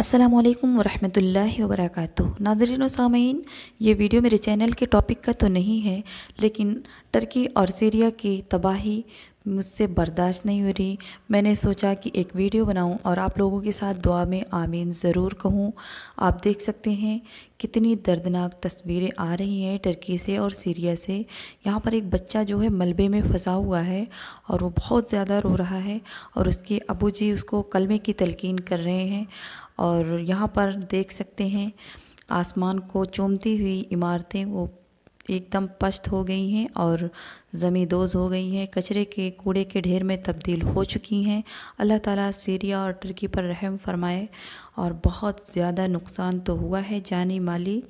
अस्सलाम वालेकुम वरहमतुल्लाहि नाजरन नाजरीन सामीन ये वीडियो मेरे चैनल के टॉपिक का तो नहीं है लेकिन टर्की और सीरिया की तबाही मुझसे बर्दाश्त नहीं हो रही मैंने सोचा कि एक वीडियो बनाऊं और आप लोगों के साथ दुआ में आमीन ज़रूर कहूं आप देख सकते हैं कितनी दर्दनाक तस्वीरें आ रही हैं टर्की से और सीरिया से यहाँ पर एक बच्चा जो है मलबे में फंसा हुआ है और वो बहुत ज़्यादा रो रहा है और उसके अबू जी उसको कलमे की तलकिन कर रहे हैं और यहाँ पर देख सकते हैं आसमान को चूमती हुई इमारतें वो एकदम पस्त हो गई हैं और ज़मींदोज़ हो गई हैं कचरे के कूड़े के ढेर में तब्दील हो चुकी हैं अल्लाह ताला सीरिया और टर्की पर रहम फरमाए और बहुत ज़्यादा नुकसान तो हुआ है जानी माली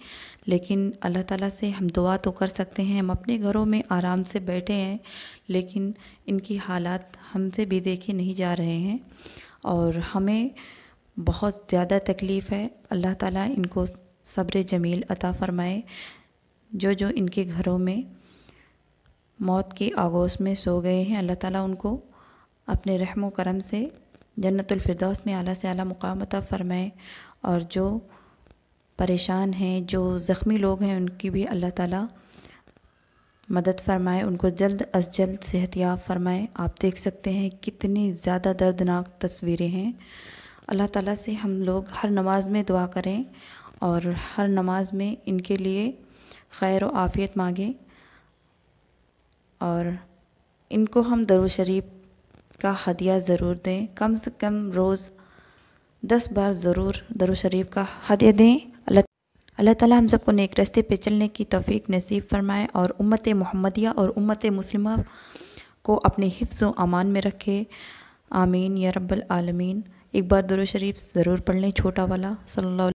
लेकिन अल्लाह ताला से हम दुआ तो कर सकते हैं हम अपने घरों में आराम से बैठे हैं लेकिन इनकी हालात हमसे भी देखे नहीं जा रहे हैं और हमें बहुत ज़्यादा तकलीफ़ है अल्लाह ताला इनको सब्र जमील अता फ़रमाए जो जो इनके घरों में मौत के आगोश में सो गए हैं अल्लाह ताला उनको अपने रहम करम से जन्नतफरदौस में आला से आला मुकाम फ़रमाए और जो परेशान हैं जो ज़ख्मी लोग हैं उनकी भी अल्लाह ताला मदद फरमाए उनको जल्द अज जल्द सेहतियाब फरमाए आप देख सकते हैं कितनी ज़्यादा दर्दनाक तस्वीरें हैं अल्लाह ताला से हम लोग हर नमाज में दुआ करें और हर नमाज में इनके लिए खैर व आफ़ियत मांगें और इनको हम दरुद शरीफ का हदिया ज़रूर दें कम से कम रोज़ दस बार ज़रूर दरुद शरीफ का हदिया दें अल्लाह अल्लाह ताला हम सबको नेक रस्ते पे चलने की तौफीक नसीब फरमाए और उम्मत मोहम्मदिया और उम्मत मुस्लिमा को अपने हिफ्स व अमान में रखे आमीन या रब्बल आलमीन एक बार दुरुद शरीफ ज़रूर पढ़ लें छोटा वाला सल्लल्लाहु